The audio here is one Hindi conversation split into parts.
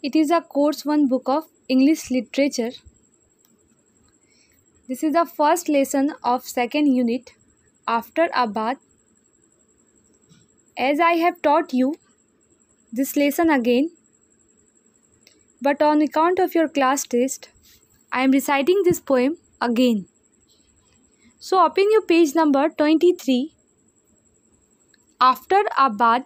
It is a course 1 book of English literature. This is the first lesson of second unit after a bath. As I have taught you this lesson again, but on account of your class test, I am reciting this poem again. So open your page number 23. After a bath,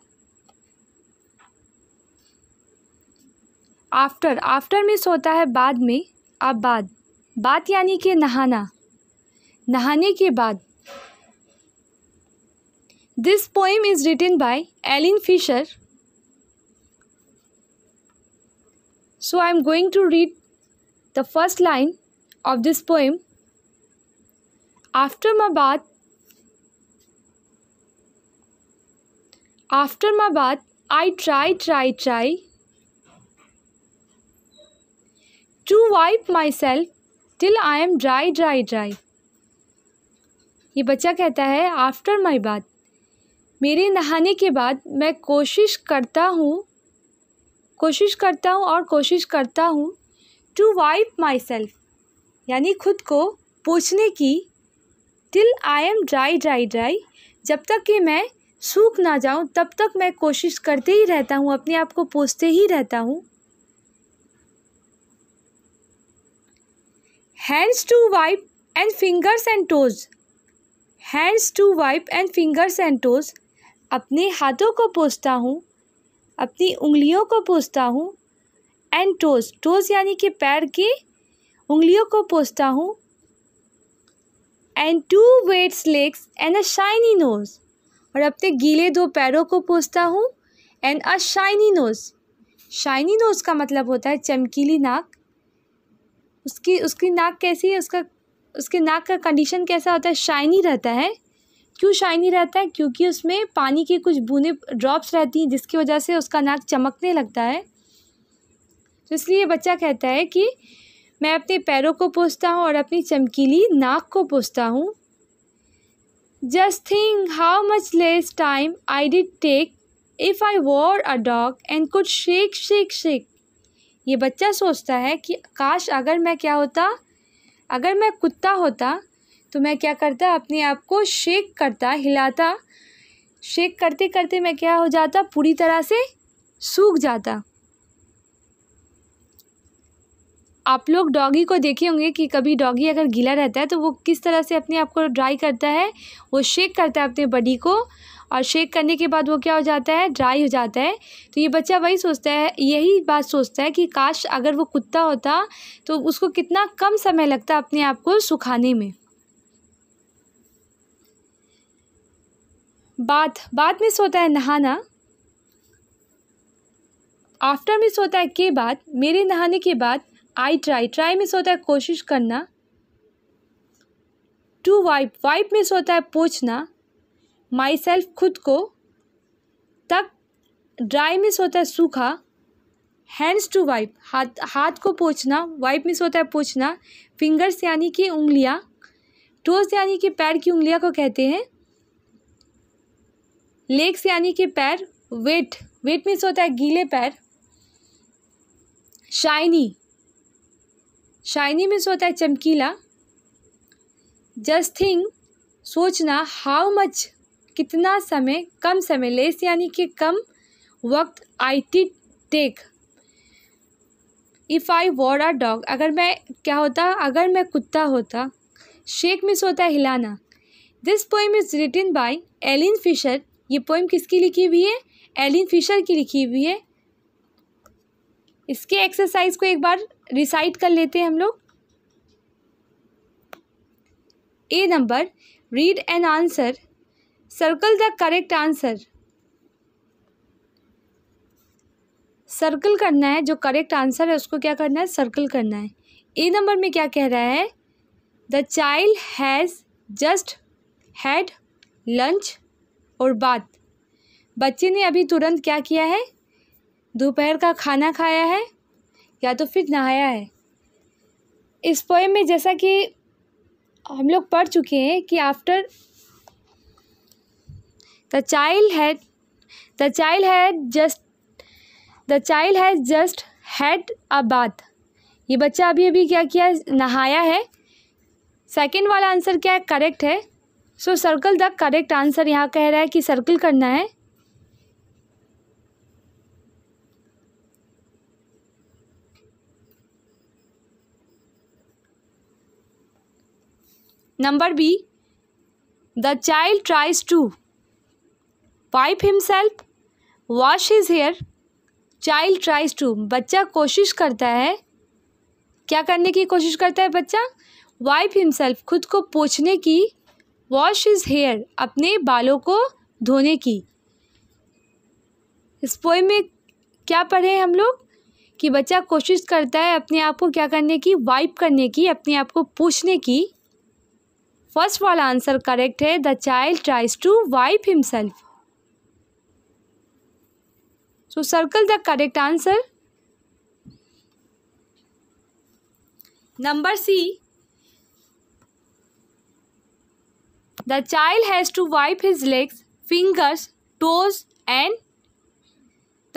after after miss होता है बाद में अब बाद बात यानी कि नहाना नहाने के बाद this poem is written by Aileen Fisher so I am going to read the first line of this poem after my bath after my bath I try try try to wipe myself till I am dry dry dry ये बच्चा कहता है आफ्टर माई बात मेरे नहाने के बाद मैं कोशिश करता हूँ कोशिश करता हूँ और कोशिश करता हूँ टू वाइप माई सेल्फ यानी खुद को पूछने की till I am dry dry dry जब तक कि मैं सूख ना जाऊँ तब तक मैं कोशिश करते ही रहता हूँ अपने आप को पूछते ही रहता हूँ hands to wipe and fingers and toes hands to wipe and fingers and toes अपने हाथों को पोसता हूँ अपनी उंगलियों को पोसता हूँ एंड टोज़ टोज़ यानी कि पैर के उंगलियों को पोसता हूँ and two wets legs and a shiny nose और अपने गीले दो पैरों को पोसता हूँ and a shiny nose shiny nose का मतलब होता है चमकीली नाक उसकी उसकी नाक कैसी है उसका उसके नाक का कंडीशन कैसा होता है शाइनी रहता है क्यों शाइनी रहता है क्योंकि उसमें पानी की कुछ बूंदे ड्रॉप्स रहती हैं जिसकी वजह से उसका नाक चमकने लगता है तो इसलिए बच्चा कहता है कि मैं अपने पैरों को पोसता हूँ और अपनी चमकीली नाक को पोसता हूँ just think how much less time I did take if I were a dog and could shake shake shake ये बच्चा सोचता है कि काश अगर मैं क्या होता अगर मैं कुत्ता होता तो मैं क्या करता अपने आप को शेक करता हिलाता शेक करते करते मैं क्या हो जाता पूरी तरह से सूख जाता आप लोग डॉगी को देखे होंगे कि कभी डॉगी अगर गीला रहता है तो वो किस तरह से अपने आप को ड्राई करता है वो शेक करता है अपने बॉडी को और शेक करने के बाद वो क्या हो जाता है ड्राई हो जाता है तो ये बच्चा वही सोचता है यही बात सोचता है कि काश अगर वो कुत्ता होता तो उसको कितना कम समय लगता अपने आप को सुखाने में बात बाद में सोता है नहाना आफ्टर में सोता है के बाद मेरे नहाने के बाद आई ट्राई ट्राई मिस होता है कोशिश करना टू वाइप वाइप मिस होता है पोछना माई सेल्फ खुद को तक ड्राई मिस होता है सूखा हैंड्स टू वाइप हाथ हाथ को पोछना वाइप मिस होता है पोछना फिंगर्स यानी कि उंगलियां टोस यानी कि पैर की उंगलियां को कहते हैं लेग्स यानी कि पैर वेट वेट मिस होता है गीले पैर शाइनी शाइनी मीन्स होता है चमकीला जस्ट थिंग सोचना हाउ मच कितना समय कम समय लेस यानी कि कम वक्त आई टी take if I were a dog अगर मैं क्या होता अगर मैं कुत्ता होता शेक मिस होता है हिलाना this poem is written by Aileen Fisher ये पोइम किसकी लिखी हुई है एलिन फिशर की लिखी हुई है इसके एक्सरसाइज को एक बार रिसाइट कर लेते हैं हम लोग A number read an answer circle the correct answer circle करना है जो करेक्ट आंसर है उसको क्या करना है सर्कल करना है ए नंबर में क्या कह रहा है the child has just had lunch और बात बच्चे ने अभी तुरंत क्या किया है दोपहर का खाना खाया है या तो फिर नहाया है इस पोएम में जैसा कि हम लोग पढ़ चुके हैं कि after the child had the child had just the child has just had a bath ये बच्चा अभी अभी क्या किया नहाया है सेकेंड वाला आंसर क्या है करेक्ट है so circle the correct answer यहाँ कह रहा है कि सर्कल करना है number B the child tries to wipe himself wash his hair child tries to बच्चा कोशिश करता है क्या करने की कोशिश करता है बच्चा वाइप हिमसेल्फ खुद को पोछने की वॉश इज हेयर अपने बालों को धोने की इस पोए में क्या पढ़े हम लोग कि बच्चा कोशिश करता है अपने आप को क्या करने की वाइप करने की अपने आप को पूछने की First फर्स्ट वाला answer correct the child tries to wipe himself. so circle the correct answer number c the child has to wipe his legs fingers toes and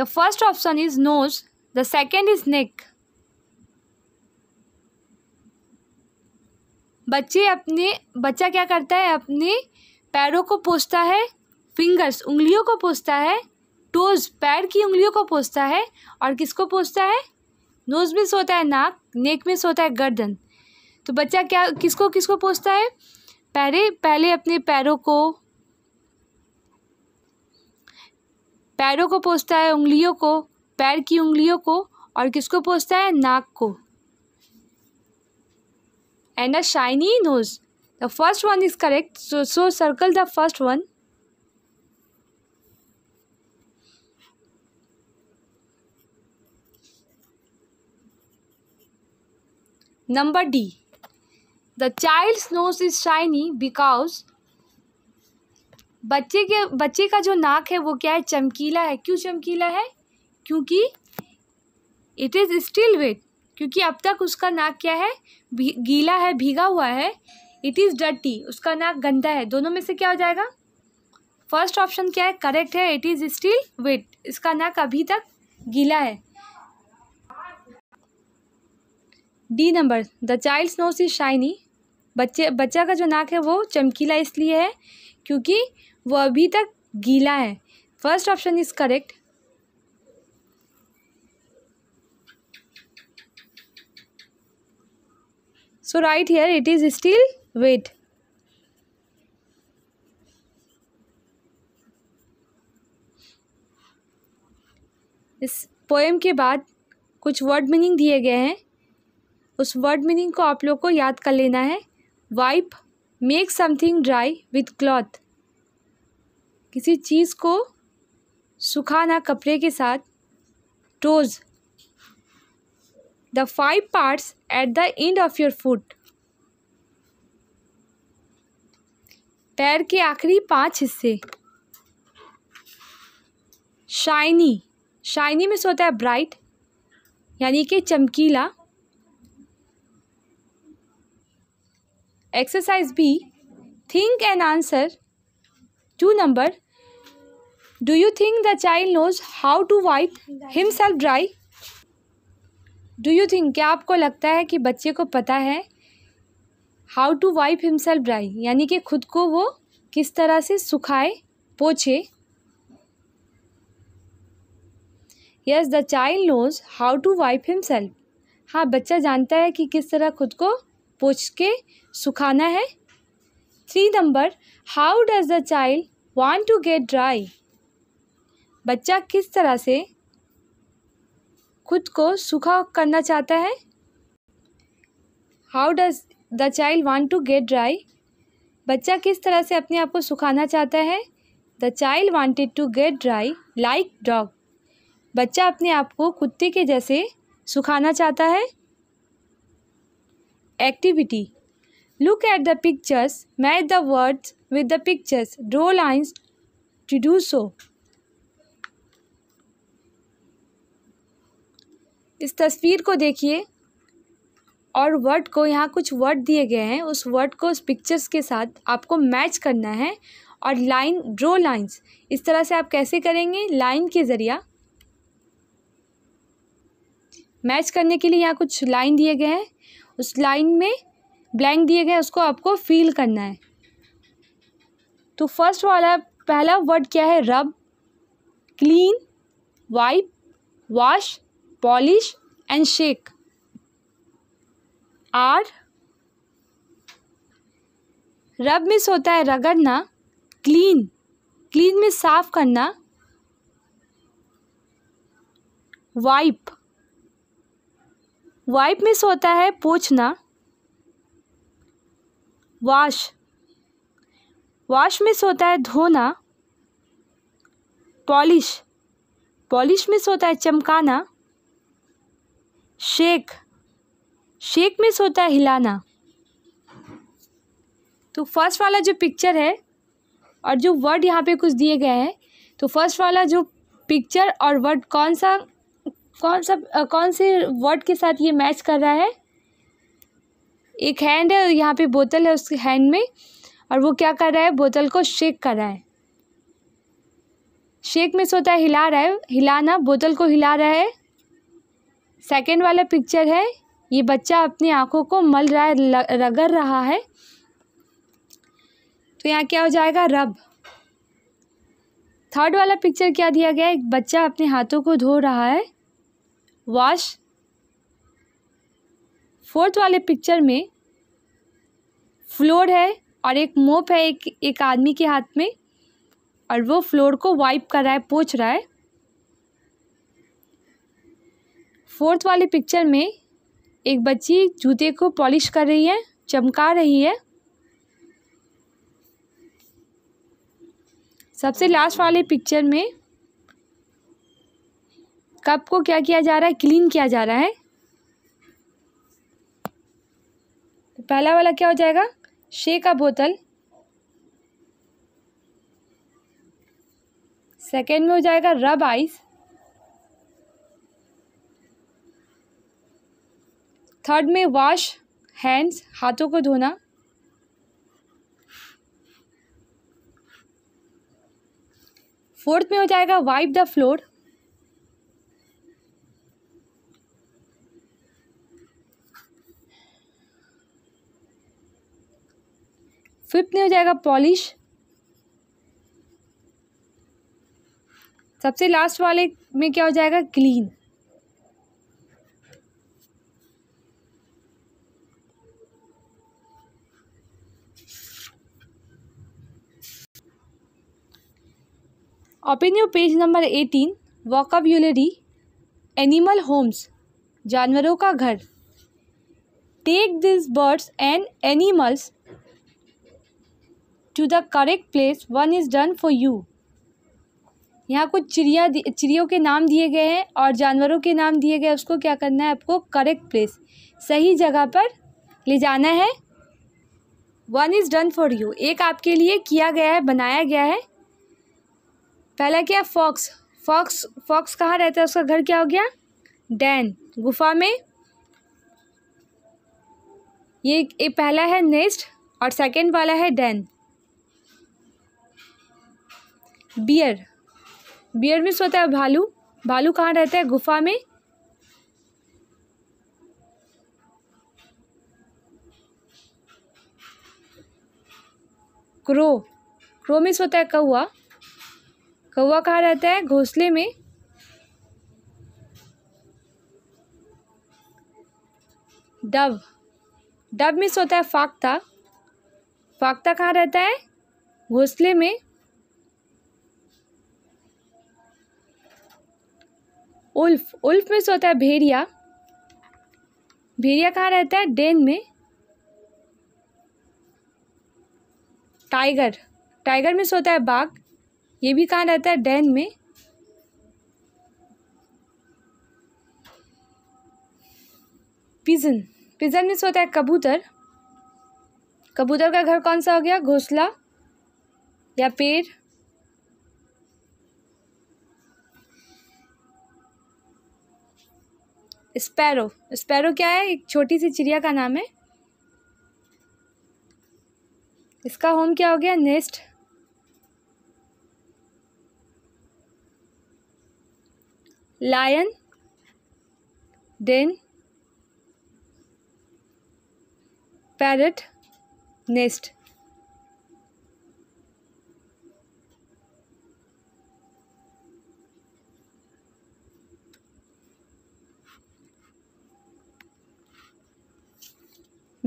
the first option is nose the second is neck बच्चे अपने बच्चा क्या करता है अपने पैरों को पोसता है फिंगर्स उंगलियों को पोसता है टोज पैर की उंगलियों को पोसता है और किसको पोसता है नोज में सोता है नाक नेक में सोता है गर्दन तो बच्चा क्या किसको किसको पोसता है पहले पहले अपने पैरों को पैरों को पोसता है उंगलियों को पैर की उंगलियों को और किसको पोसता है नाक को and a shiny nose the first one is correct so so circle the first one number D the child nose is shiny because बच्चे के बच्चे का जो नाक है वो क्या है चमकीला है क्यों चमकीला है क्योंकि इट इज़ स्टिल वेट क्योंकि अब तक उसका नाक क्या है भी, गीला है भीगा हुआ है इट इज़ डर्टी उसका नाक गंदा है दोनों में से क्या हो जाएगा फर्स्ट ऑप्शन क्या है करेक्ट है इट इज़ स्टिल वेट इसका नाक अभी तक गीला है D number the child nose is shiny बच्चे बच्चा का जो नाक है वो चमकीला इसलिए है क्योंकि वो अभी तक गीला है first option is correct so right here it is still wet इस पोएम के बाद कुछ वर्ड मीनिंग दिए गए हैं उस वर्ड मीनिंग को आप लोग को याद कर लेना है wipe make something dry with cloth किसी चीज़ को सुखाना कपड़े के साथ toes the five parts at the end of your foot. पैर के आखिरी पांच हिस्से शाइनी शाइनी में सोता है ब्राइट यानी कि चमकीला exercise B think and answer two number do you think the child knows how to wipe himself dry do you think क्या आपको लगता है कि बच्चे को पता है how to wipe himself dry यानी कि खुद को वो किस तरह से सुखाए पोछे yes the child knows how to wipe himself हाँ बच्चा जानता है कि किस तरह खुद को पोछ के सुखाना है three number how does the child want to get dry बच्चा किस तरह से खुद को सूखा करना चाहता है how does the child want to get dry बच्चा किस तरह से अपने आप को सुखाना चाहता है the child wanted to get dry like dog बच्चा अपने आप को कुत्ते के जैसे सुखाना चाहता है activity look at the pictures match the words with the pictures draw lines to do so इस तस्वीर को देखिए और वर्ड को यहाँ कुछ वर्ड दिए गए हैं उस वर्ड को उस पिक्चर्स के साथ आपको मैच करना है और लाइन ड्रो लाइंस इस तरह से आप कैसे करेंगे लाइन के ज़रिया मैच करने के लिए यहाँ कुछ लाइन दिए गए हैं उस लाइन में ब्लैंक दिए गए उसको आपको फील करना है तो फर्स्ट वाला पहला वर्ड क्या है rub clean wipe wash polish and shake or rub में से होता है रगड़ना क्लीन क्लीन में साफ करना वाइप वाइप में से होता है पोछना वाश वाश में से होता है धोना पॉलिश पॉलिश में से होता है चमकाना शेक शेक मिस होता है हिलाना तो फर्स्ट वाला जो पिक्चर है और जो वर्ड यहाँ पे कुछ दिए गए हैं तो फर्स्ट वाला जो पिक्चर और वर्ड कौन सा कौन सा कौन से वर्ड के साथ ये मैच कर रहा है एक हैंड है यहाँ पे बोतल है उसके हैंड में और वो क्या कर रहा है बोतल को शेक कर रहा है शेक में सोता है हिला रहा है हिलाना बोतल को हिला रहा है सेकेंड वाला पिक्चर है ये बच्चा अपनी आँखों को मल रहा है रगड़ रहा है तो यहाँ क्या हो जाएगा रब थर्ड वाला पिक्चर क्या दिया गया एक बच्चा अपने हाथों को धो रहा है वॉश फोर्थ वाले पिक्चर में फ्लोर है और एक मोप है एक एक आदमी के हाथ में और वो फ्लोर को वाइप कर रहा है पोछ रहा है फोर्थ वाली पिक्चर में एक बच्ची जूते को पॉलिश कर रही है चमका रही है सबसे लास्ट वाले पिक्चर में कप को क्या किया जा रहा है क्लीन किया जा रहा है पहला वाला क्या हो जाएगा शे का बोतल सेकेंड में हो जाएगा रब आइस थर्ड में वॉश हैंड्स हाथों को धोना फोर्थ में हो जाएगा वाइप द फ्लोर फिफ्थ में हो जाएगा पॉलिश सबसे लास्ट वाले में क्या हो जाएगा clean open you page number eighteen vocabulary animal homes जानवरों का घर take this birds and animals to the correct place one is done for you यहाँ कुछ चिड़िया चिड़ियों के नाम दिए गए हैं और जानवरों के नाम दिए गए उसको क्या करना है आपको करेक्ट प्लेस सही जगह पर ले जाना है one is done for you एक आपके लिए किया गया है बनाया गया है पहला क्या फॉक्स फॉक्स फॉक्स कहाँ रहता है उसका घर क्या हो गया डैन गुफा में ये एक पहला है नेस्ट और सेकंड वाला है डैन बियर बियर में सोता है भालू भालू कहाँ रहता है गुफा में क्रो क्रो में सोता है कौआ कौवा कहाँ रहता है घोंसले में डब डब मिस होता है फाख्ता फाख्ता कहाँ रहता है घोंसले में उल्फ उल्फ मिस होता है भेड़िया भेड़िया कहाँ रहता है डेन में टाइगर टाइगर मिस होता है बाघ ये भी कहाँ रहता है डैन में पिजन पिजन मीन्स होता है कबूतर कबूतर का घर कौन सा हो गया घोसला या पेड़ स्पैरो स्पैरो क्या है एक छोटी सी चिड़िया का नाम है इसका होम क्या हो गया nest lion den parrot nest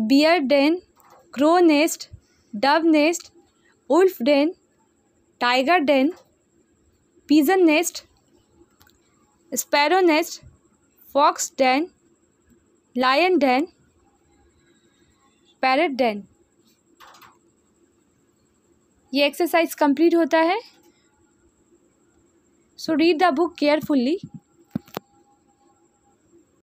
bear den crow nest dove nest wolf den tiger den pigeon nest sparrow nest fox den lion den parrot den ये एक्सरसाइज कंप्लीट होता है so read the book carefully